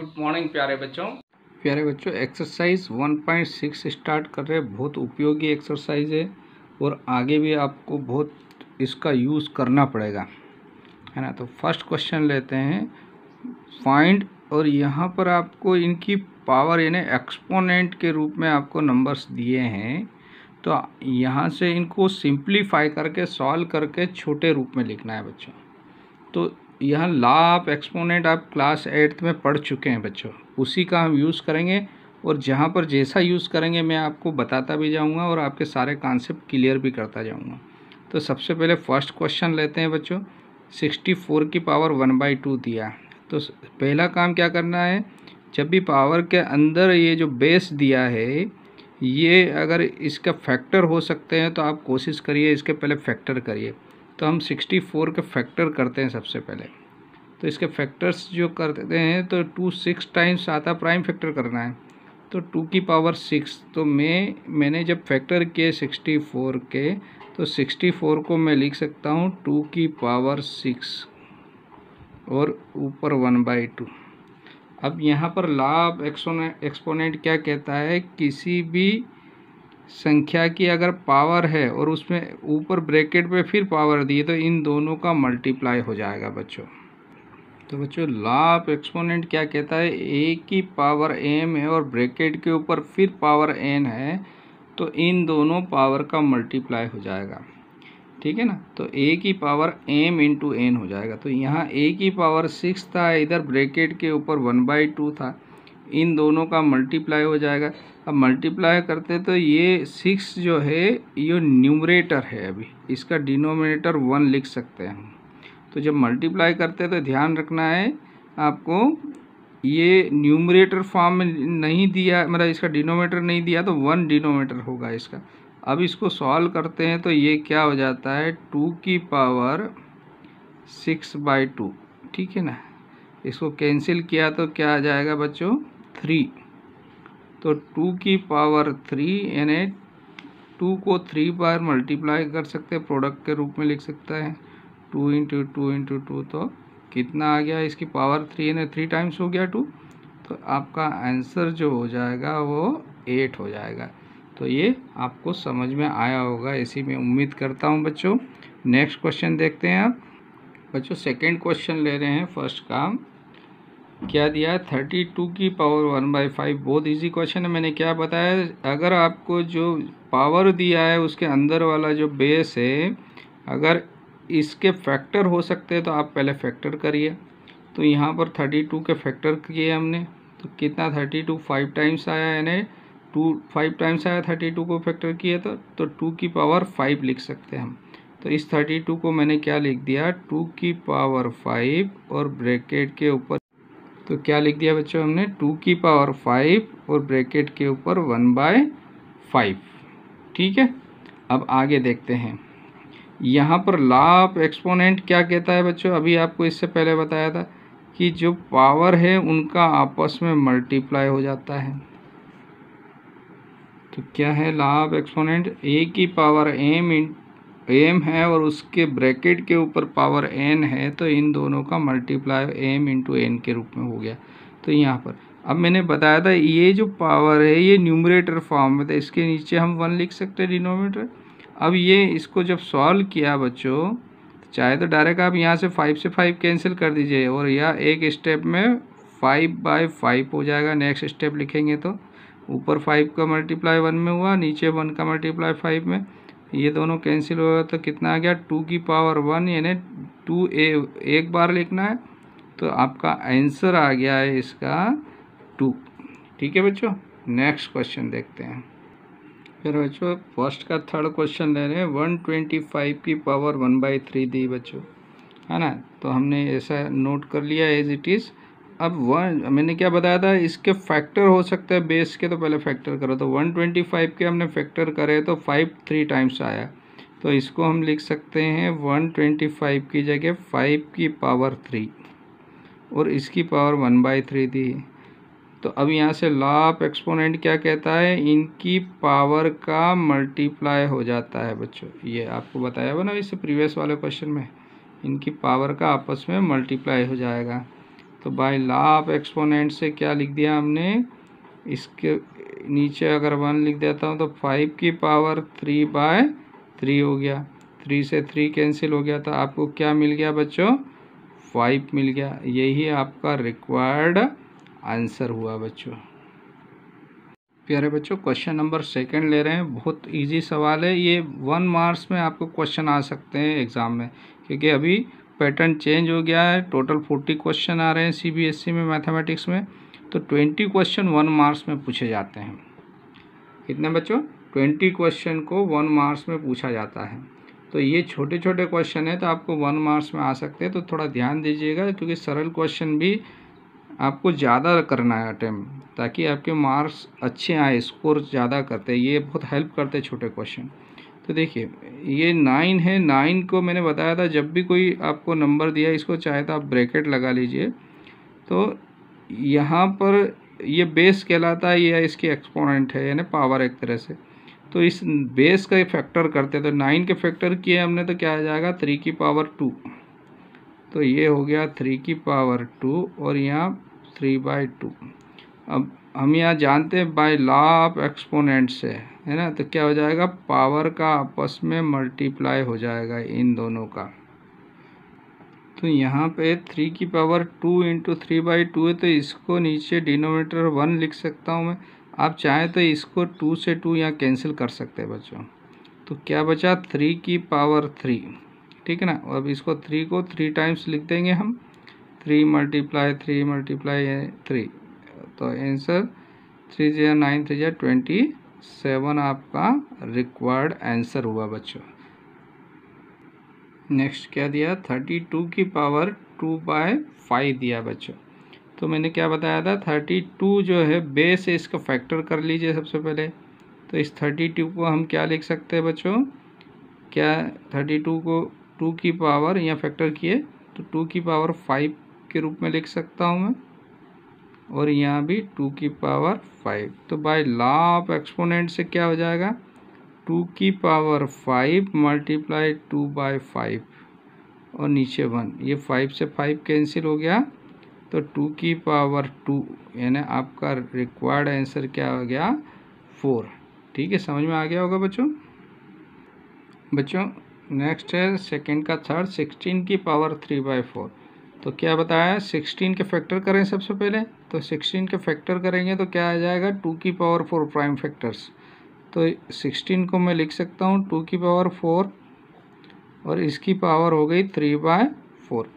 good morning प्यारे बच्चों प्यारे बच्चों एक्सरसाइज 1.6 स्टार्ट कर रहे बहुत उपयोगी एक्सरसाइज है और आगे भी आपको बहुत इसका यूज़ करना पड़ेगा है ना तो फर्स्ट क्वेश्चन लेते हैं फाइंड और यहाँ पर आपको इनकी पावर यानी एक्सपोनेंट के रूप में आपको नंबर्स दिए हैं तो यहाँ से इनको सिंप्लीफाई करके सॉल्व करके छोटे रूप में लिखना है बच्चों तो यहाँ ला आप एक्सपोनेंट आप क्लास एट्थ में पढ़ चुके हैं बच्चों उसी का हम यूज़ करेंगे और जहाँ पर जैसा यूज़ करेंगे मैं आपको बताता भी जाऊँगा और आपके सारे कॉन्सेप्ट क्लियर भी करता जाऊँगा तो सबसे पहले फर्स्ट क्वेश्चन लेते हैं बच्चों सिक्सटी फोर की पावर वन बाई टू दिया तो पहला काम क्या करना है जब भी पावर के अंदर ये जो बेस दिया है ये अगर इसका फैक्टर हो सकते हैं तो आप कोशिश करिए इसके पहले फैक्टर करिए तो हम सिक्सटी फोर के फैक्टर करते हैं सबसे पहले तो इसके फैक्टर्स जो करते हैं तो टू सिक्स टाइम्स आता प्राइम फैक्टर करना है तो टू की पावर सिक्स तो मैं मैंने जब फैक्टर किए सिक्सटी फोर के तो सिक्सटी फोर को मैं लिख सकता हूँ टू की पावर सिक्स और ऊपर वन बाई टू अब यहाँ पर लाभ एक्सपोनेंट क्या कहता है किसी भी संख्या की अगर पावर है और उसमें ऊपर ब्रैकेट पे फिर पावर दिए तो इन दोनों का मल्टीप्लाई हो जाएगा बच्चों तो बच्चों लाप एक्सपोनेंट क्या कहता है ए की पावर एम है और ब्रैकेट के ऊपर फिर पावर एन है तो इन दोनों पावर का मल्टीप्लाई हो जाएगा ठीक है ना तो ए की पावर एम इंटू एन हो जाएगा तो यहाँ ए की पावर सिक्स था इधर ब्रैकेट के ऊपर वन बाई टू था इन दोनों का मल्टीप्लाई हो जाएगा अब मल्टीप्लाई करते तो ये सिक्स जो है ये न्यूमरेटर है अभी इसका डिनोमिनेटर वन लिख सकते हैं हम तो जब मल्टीप्लाई करते तो ध्यान रखना है आपको ये न्यूमरेटर फॉर्म में नहीं दिया मतलब इसका डिनोमेटर नहीं दिया तो वन डिनोमेटर होगा इसका अब इसको सॉल्व करते हैं तो ये क्या हो जाता है टू की पावर सिक्स बाई टू ठीक है ना इसको कैंसिल किया तो क्या आ जाएगा बच्चों थ्री तो टू की पावर थ्री यानी टू को थ्री बार मल्टीप्लाई कर सकते हैं प्रोडक्ट के रूप में लिख सकता है two into two into two तो कितना आ गया इसकी पावर थ्री यानी थ्री टाइम्स हो गया टू तो आपका आंसर जो हो जाएगा वो एट हो जाएगा तो ये आपको समझ में आया होगा इसी में उम्मीद करता हूँ बच्चों नेक्स्ट क्वेश्चन देखते हैं आप बच्चों सेकेंड क्वेश्चन ले रहे हैं फर्स्ट का क्या दिया थर्टी टू की पावर वन बाई फाइव बहुत इजी क्वेश्चन है मैंने क्या बताया अगर आपको जो पावर दिया है उसके अंदर वाला जो बेस है अगर इसके फैक्टर हो सकते हैं तो आप पहले फैक्टर करिए तो यहाँ पर थर्टी टू के फैक्टर किए हमने तो कितना थर्टी टू फाइव टाइम्स आया यानी टू फाइव टाइम्स आया थर्टी टू को फैक्टर किए तो तो टू की पावर फाइव लिख सकते हैं हम तो इस थर्टी टू को मैंने क्या लिख दिया टू की पावर फाइव और ब्रैकेट के ऊपर तो क्या लिख दिया बच्चों हमने टू की पावर फाइव और ब्रैकेट के ऊपर वन बाय फाइव ठीक है अब आगे देखते हैं यहाँ पर लाभ एक्सपोनेंट क्या कहता है बच्चों अभी आपको इससे पहले बताया था कि जो पावर है उनका आपस में मल्टीप्लाई हो जाता है तो क्या है लाभ एक्सपोनेंट ए की पावर एम इन एम है और उसके ब्रैकेट के ऊपर पावर एन है तो इन दोनों का मल्टीप्लाई एम इंटू एन के रूप में हो गया तो यहाँ पर अब मैंने बताया था ये जो पावर है ये न्यूमरेटर फॉर्म में था इसके नीचे हम वन लिख सकते हैं डिनोमीटर अब ये इसको जब सॉल्व किया बच्चों तो चाहे तो डायरेक्ट आप यहाँ से फाइव से फाइव कैंसिल कर दीजिए और यह एक स्टेप में फाइव बाय फाइव हो जाएगा नेक्स्ट स्टेप लिखेंगे तो ऊपर फाइव का मल्टीप्लाई वन में हुआ नीचे वन का मल्टीप्लाई फाइव में ये दोनों कैंसिल होगा तो कितना आ गया टू की पावर वन यानी टू ए एक बार लिखना है तो आपका आंसर आ गया है इसका टू ठीक है बच्चों नेक्स्ट क्वेश्चन देखते हैं फिर बच्चों फर्स्ट का थर्ड क्वेश्चन ले रहे हैं वन ट्वेंटी फाइव की पावर वन बाई थ्री दी बच्चों है ना तो हमने ऐसा नोट कर लिया एज इट इज़ अब वन मैंने क्या बताया था इसके फैक्टर हो सकते हैं बेस के तो पहले फैक्टर करो तो वन ट्वेंटी फाइव के हमने फैक्टर करे तो फाइव थ्री टाइम्स आया तो इसको हम लिख सकते हैं वन ट्वेंटी फाइव की जगह फाइव की पावर थ्री और इसकी पावर वन बाई थ्री थी तो अब यहाँ से लाप एक्सपोनेंट क्या कहता है इनकी पावर का मल्टीप्लाई हो जाता है बच्चों ये आपको बताया हुआ ना इससे प्रीवियस वाले क्वेश्चन में इनकी पावर का आपस में मल्टीप्लाई हो जाएगा तो बाय लॉ ऑफ एक्सपोनेंट से क्या लिख दिया हमने इसके नीचे अगर वन लिख देता हूँ तो फाइव की पावर थ्री बाय थ्री हो गया थ्री से थ्री कैंसिल हो गया तो आपको क्या मिल गया बच्चों फाइव मिल गया यही आपका रिक्वायर्ड आंसर हुआ बच्चों प्यारे बच्चों क्वेश्चन नंबर सेकंड ले रहे हैं बहुत इजी सवाल है ये वन मार्क्स में आपको क्वेश्चन आ सकते हैं एग्ज़ाम में क्योंकि अभी पैटर्न चेंज हो गया है टोटल फोर्टी क्वेश्चन आ रहे हैं सीबीएसई e में मैथमेटिक्स में तो ट्वेंटी क्वेश्चन वन मार्क्स में पूछे जाते हैं कितने बच्चों ट्वेंटी क्वेश्चन को वन मार्क्स में पूछा जाता है तो ये छोटे छोटे क्वेश्चन है तो आपको वन मार्क्स में आ सकते हैं तो थोड़ा ध्यान दीजिएगा क्योंकि सरल क्वेश्चन भी आपको ज़्यादा करना है अटैम्प ताकि आपके मार्क्स अच्छे आए स्कोर ज़्यादा करते ये बहुत हेल्प करते छोटे क्वेश्चन तो देखिए ये नाइन है नाइन को मैंने बताया था जब भी कोई आपको नंबर दिया इसको चाहे तो आप ब्रैकेट लगा लीजिए तो यहाँ पर ये बेस कहलाता है या इसके एक्सपोनेंट है यानी पावर एक तरह से तो इस बेस का फैक्टर करते हैं तो नाइन के फैक्टर किए हमने तो क्या आ जाएगा थ्री की पावर टू तो ये हो गया थ्री की पावर टू और यहाँ थ्री बाई टू अब हम यहाँ जानते हैं बाय लॉ ऑफ एक्सपोनेंट्स है है ना तो क्या हो जाएगा पावर का आपस में मल्टीप्लाई हो जाएगा इन दोनों का तो यहाँ पे थ्री की power two into three by two है तो इसको नीचे डिनोमीटर वन लिख सकता हूँ मैं आप चाहें तो इसको टू से टू यहाँ कैंसिल कर सकते हैं बच्चों तो क्या बचा थ्री की पावर थ्री ठीक है ना अब इसको थ्री को थ्री टाइम्स लिख देंगे हम three multiply three multiply three तो आंसर थ्री जी नाइन थ्री जी ट्वेंटी सेवन आपका रिक्वायर्ड आंसर हुआ बच्चों नेक्स्ट क्या दिया थर्टी टू की पावर टू बाय फाइव दिया बच्चों तो मैंने क्या बताया था थर्टी टू जो है बेस है इसका फैक्टर कर लीजिए सबसे पहले तो इस थर्टी टू को हम क्या लिख सकते हैं बच्चों क्या थर्टी टू को टू की पावर यहाँ फैक्टर किए तो टू की पावर फाइव के रूप में लिख सकता हूँ मैं और यहाँ भी टू की पावर फाइव तो बाय लॉ ऑफ एक्सपोनेंट से क्या हो जाएगा टू की power five multiply two by five और नीचे वन ये फाइव से फाइव कैंसिल हो गया तो टू की पावर टू यानी आपका रिक्वायर्ड आंसर क्या हो गया फोर ठीक है समझ में आ गया होगा बच्चों बच्चों नेक्स्ट है सेकंड का थर्ड सिक्सटीन की पावर थ्री बाय फोर तो क्या बताया सिक्सटीन के फैक्टर करें सबसे पहले तो सिक्सटीन के फैक्टर करेंगे तो क्या आ जाएगा टू की पावर फोर प्राइम फैक्टर्स तो सिक्सटीन को मैं लिख सकता हूँ टू की पावर फोर और इसकी पावर हो गई थ्री बाय फोर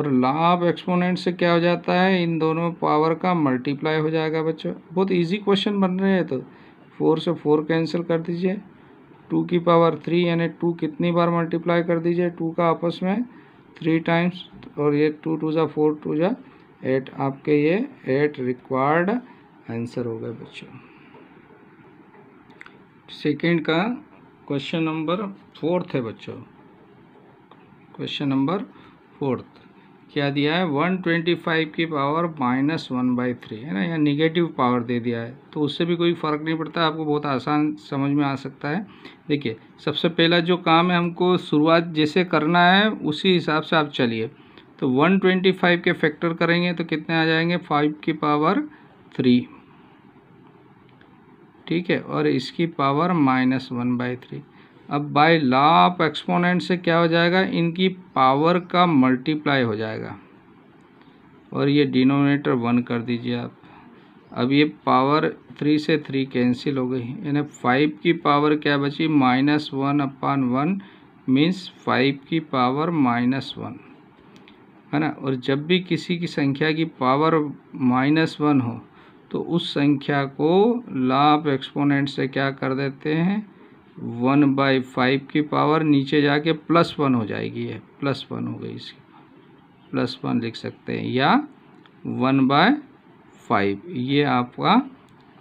और लाभ एक्सपोनेंट से क्या हो जाता है इन दोनों पावर का मल्टीप्लाई हो जाएगा बच्चों बहुत इजी क्वेश्चन बन रहे हैं तो फोर से फोर कैंसिल कर दीजिए टू की पावर थ्री यानी टू कितनी बार मल्टीप्लाई कर दीजिए टू का आपस में थ्री टाइम्स और ये टू टू ज़ा फोर टू ज़ा एट आपके ये एट रिक्वायर्ड आंसर हो गए बच्चों सेकेंड का क्वेश्चन नंबर फोर्थ है बच्चों क्वेश्चन नंबर फोर्थ क्या दिया है वन ट्वेंटी फाइव की power minus one by three है ना या निगेटिव पावर दे दिया है तो उससे भी कोई फ़र्क नहीं पड़ता आपको बहुत आसान समझ में आ सकता है देखिए सबसे पहला जो काम है हमको शुरुआत जैसे करना है उसी हिसाब से आप चलिए तो वन ट्वेंटी फाइव के फैक्टर करेंगे तो कितने आ जाएंगे फाइव की पावर थ्री ठीक है और इसकी power minus one by three अब बाय ला ऑफ एक्सपोनेंट से क्या हो जाएगा इनकी पावर का मल्टीप्लाई हो जाएगा और ये डिनोमिनेटर वन कर दीजिए आप अब ये पावर थ्री से थ्री कैंसिल हो गई यानी फाइव की पावर क्या बची minus one upon one means five की पावर माइनस वन है ना और जब भी किसी की संख्या की पावर माइनस वन हो तो उस संख्या को लाभ एक्सपोनेंट से क्या कर देते हैं वन बाई फाइव की पावर नीचे जाके प्लस वन हो जाएगी है प्लस वन हो गई इसकी प्लस वन लिख सकते हैं या वन बाय फाइव ये आपका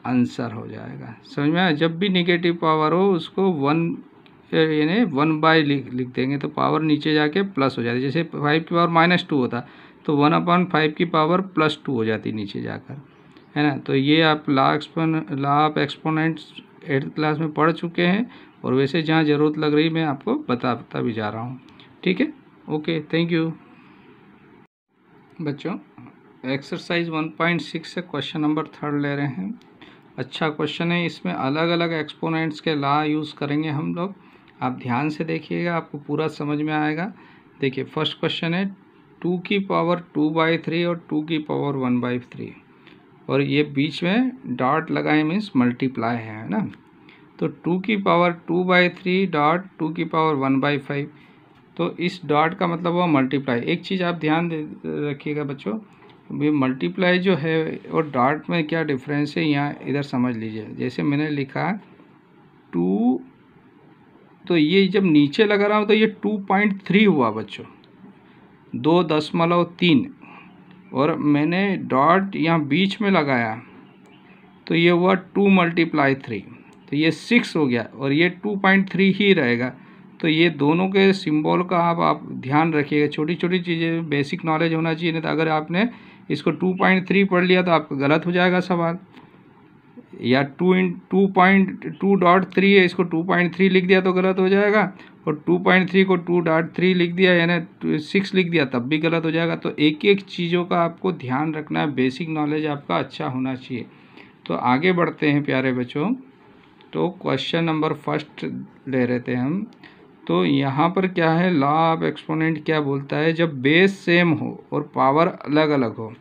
आंसर हो जाएगा समझ में आया जब भी निगेटिव पावर हो उसको वन यानी वन बाय लिख लिख देंगे तो पावर नीचे जाके प्लस हो जाती है जैसे फाइव की पावर माइनस टू होता तो वन अपॉन फाइव की पावर प्लस टू हो जाती नीचे जाकर है ना तो ये आप ला एक्सपोन ला आप एक्सपोनेंट्स एट्थ क्लास में पढ़ चुके हैं और वैसे जहाँ ज़रूरत लग रही मैं आपको बता बता भी जा रहा हूँ ठीक है ओके थैंक यू बच्चों एक्सरसाइज 1.6 से क्वेश्चन नंबर थर्ड ले रहे हैं अच्छा क्वेश्चन है इसमें अलग अलग एक्सपोनेंट्स के ला यूज़ करेंगे हम लोग आप ध्यान से देखिएगा आपको पूरा समझ में आएगा देखिए फर्स्ट क्वेश्चन है टू की पावर टू बाई थ्री और टू की पावर वन बाई थ्री और ये बीच में डॉट लगाए मीन्स मल्टीप्लाई है ना तो टू की power two by three dot two की पावर वन बाई फाइव तो इस डॉट का मतलब हुआ मल्टीप्लाई एक चीज़ आप ध्यान रखिएगा बच्चों मल्टीप्लाई जो है और डॉट में क्या डिफरेंस है यहाँ इधर समझ लीजिए जैसे मैंने लिखा टू तो ये जब नीचे लगा रहा हूँ तो ये टू पॉइंट थ्री हुआ बच्चों दो दशमलव तीन और मैंने डॉट यहाँ बीच में लगाया तो ये हुआ टू मल्टीप्लाई थ्री तो ये सिक्स हो गया और ये टू पॉइंट थ्री ही रहेगा तो ये दोनों के सिंबल का आप आप ध्यान रखिएगा छोटी छोटी चीज़ें बेसिक नॉलेज होना चाहिए नहीं तो अगर आपने इसको टू पॉइंट थ्री पढ़ लिया तो आपका गलत हो जाएगा सवाल या two in two point two dot three है इसको टू पॉइंट थ्री लिख दिया तो गलत हो जाएगा और टू पॉइंट थ्री को टू डॉट थ्री लिख दिया यानी सिक्स लिख दिया तब भी गलत हो जाएगा तो एक एक चीज़ों का आपको ध्यान रखना है बेसिक नॉलेज आपका अच्छा होना चाहिए तो आगे बढ़ते हैं प्यारे बच्चों तो क्वेश्चन नंबर फर्स्ट ले रहे थे हम तो यहाँ पर क्या है लॉ ऑफ एक्सपोनेंट क्या बोलता है जब बेस सेम हो और पावर अलग अलग हो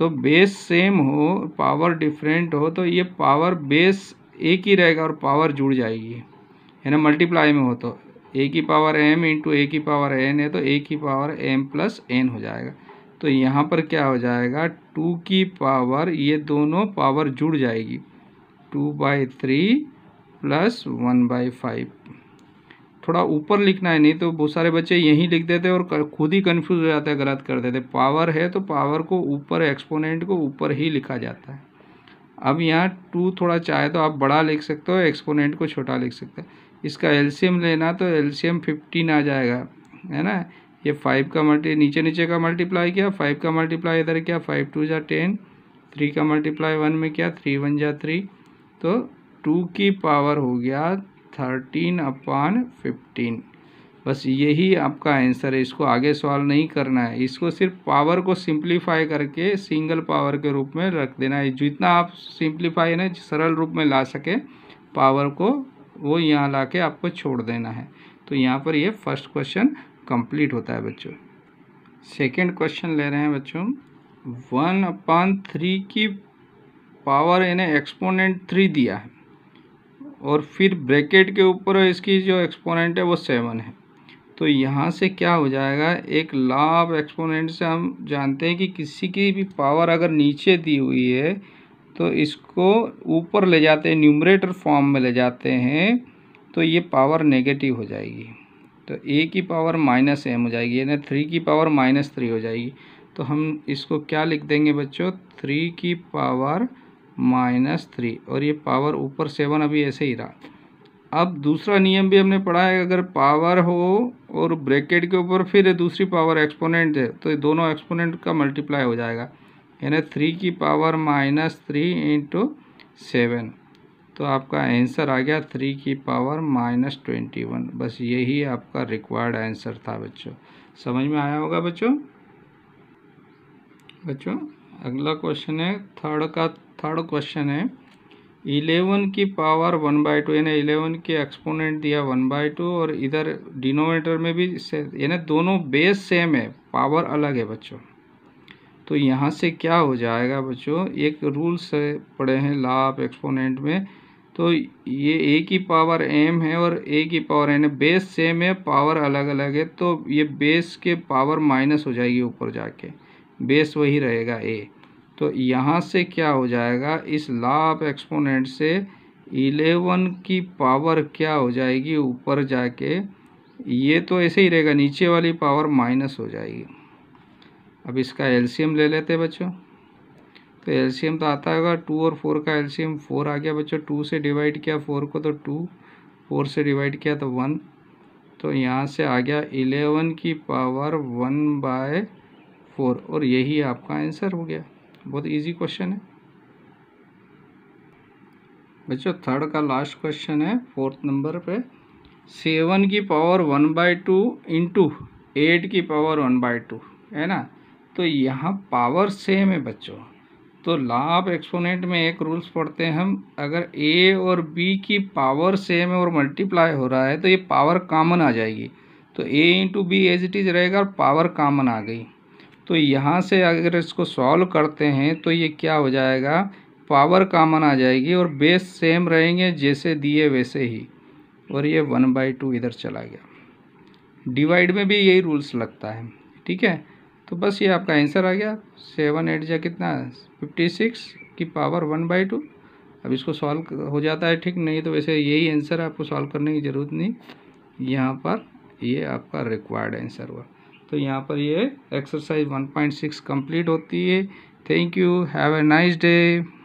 तो बेस सेम हो पावर डिफरेंट हो तो ये पावर बेस एक ही रहेगा और पावर जुड़ जाएगी है ना मल्टीप्लाई में हो तो ए की पावर एम इंटू ए की पावर एन है तो ए की पावर एम प्लस एन हो जाएगा तो यहाँ पर क्या हो जाएगा टू की पावर ये दोनों पावर जुड़ जाएगी two by three plus one by five थोड़ा ऊपर लिखना है नहीं तो बहुत सारे बच्चे यहीं लिख देते और खुद ही कन्फ्यूज हो जाते हैं गलत कर देते पावर है तो पावर को ऊपर एक्सपोनेंट को ऊपर ही लिखा जाता है अब यहाँ टू थोड़ा चाहे तो आप बड़ा लिख सकते हो एक्सपोनेंट को छोटा लिख सकते हो इसका एलसीएम लेना तो एलसीएम फिफ्टीन आ जाएगा है ना ये फाइव का मल्टी नीचे नीचे का मल्टीप्लाई किया फाइव का मल्टीप्लाई इधर किया फाइव टू जा टेन थ्री का मल्टीप्लाई वन में किया थ्री वन जा थ्री तो टू की पावर हो गया थर्टीन अपॉन फिफ्टीन बस यही आपका आंसर है इसको आगे सॉल्व नहीं करना है इसको सिर्फ पावर को सिंप्लीफाई करके सिंगल पावर के रूप में रख देना है जितना आप सिंप्लीफाई ना सरल रूप में ला सके पावर को वो यहाँ ला के आपको छोड़ देना है तो यहाँ पर ये फर्स्ट क्वेश्चन कंप्लीट होता है बच्चों सेकंड क्वेश्चन ले रहे हैं बच्चों वन अपॉन थ्री की पावर यानी एक्सपोनेंट थ्री दिया है और फिर ब्रैकेट के ऊपर इसकी जो एक्सपोनेंट है वो सेवन है तो यहाँ से क्या हो जाएगा एक लाभ एक्सपोनेंट से हम जानते हैं कि किसी की भी पावर अगर नीचे दी हुई है तो इसको ऊपर ले जाते हैं न्यूमरेटर फॉर्म में ले जाते हैं तो ये पावर नेगेटिव हो जाएगी तो ए की पावर माइनस एम हो जाएगी यानी थ्री की पावर माइनस थ्री हो जाएगी तो हम इसको क्या लिख देंगे बच्चों थ्री की पावर माइनस थ्री और ये पावर ऊपर सेवन अभी ऐसे ही रहा अब दूसरा नियम भी हमने पढ़ा है अगर पावर हो और ब्रैकेट के ऊपर फिर दूसरी पावर एक्सपोनेंट है तो दोनों एक्सपोनेंट का मल्टीप्लाई हो जाएगा यानी थ्री की power minus three into seven तो आपका आंसर आ गया थ्री की पावर माइनस ट्वेंटी वन बस यही आपका रिक्वायर्ड आंसर था बच्चों समझ में आया होगा बच्चों बच्चों अगला क्वेश्चन है थर्ड का थर्ड क्वेश्चन है इलेवन की पावर वन बाई टू यानी इलेवन के एक्सपोनेंट दिया वन बाई टू और इधर डिनोमेटर में भी यानी दोनों बेस सेम है पावर अलग है बच्चों तो यहाँ से क्या हो जाएगा बच्चों एक रूल्स पड़े हैं लाभ एक्सपोनेंट में तो ये ए की पावर एम है और ए की पावर एन बेस सेम है पावर अलग अलग है तो ये बेस के पावर माइनस हो जाएगी ऊपर जाके बेस वही रहेगा ए तो यहाँ से क्या हो जाएगा इस लाभ एक्सपोनेंट से इलेवन की पावर क्या हो जाएगी ऊपर जाके ये तो ऐसे ही रहेगा नीचे वाली पावर माइनस हो जाएगी अब इसका एलसीएम ले लेते हैं बच्चों तो एलसीएम तो आता होगा टू और फोर का एलसीएम फोर आ गया बच्चों टू से डिवाइड किया फोर को तो टू फोर से डिवाइड किया तो वन तो यहाँ से आ गया इलेवन की पावर वन बाय फोर और यही आपका आंसर हो गया बहुत इजी क्वेश्चन है बच्चों थर्ड का लास्ट क्वेश्चन है फोर्थ नंबर पे सेवन की power one by two into eight की पावर वन बाई टू है ना तो यहाँ पावर सेम है बच्चों तो लाभ एक्सपोनेंट में एक रूल्स पढ़ते हैं हम अगर ए और बी की पावर सेम है और मल्टीप्लाई हो रहा है तो ये पावर कॉमन आ जाएगी तो a into b as it is रहेगा और पावर कॉमन आ गई तो यहाँ से अगर इसको सॉल्व करते हैं तो ये क्या हो जाएगा पावर कामन आ जाएगी और बेस सेम रहेंगे जैसे दिए वैसे ही और ये वन बाई टू इधर चला गया डिवाइड में भी यही रूल्स लगता है ठीक है तो बस ये आपका आंसर आ गया सेवन एट जा कितना फिफ्टी सिक्स की पावर वन बाई टू अब इसको सॉल्व हो जाता है ठीक नहीं तो वैसे यही आंसर आपको सॉल्व करने की ज़रूरत नहीं यहाँ पर ये आपका रिक्वायर्ड आंसर हुआ तो यहाँ पर ये एक्सरसाइज 1.6 कंप्लीट होती है thank you have a nice day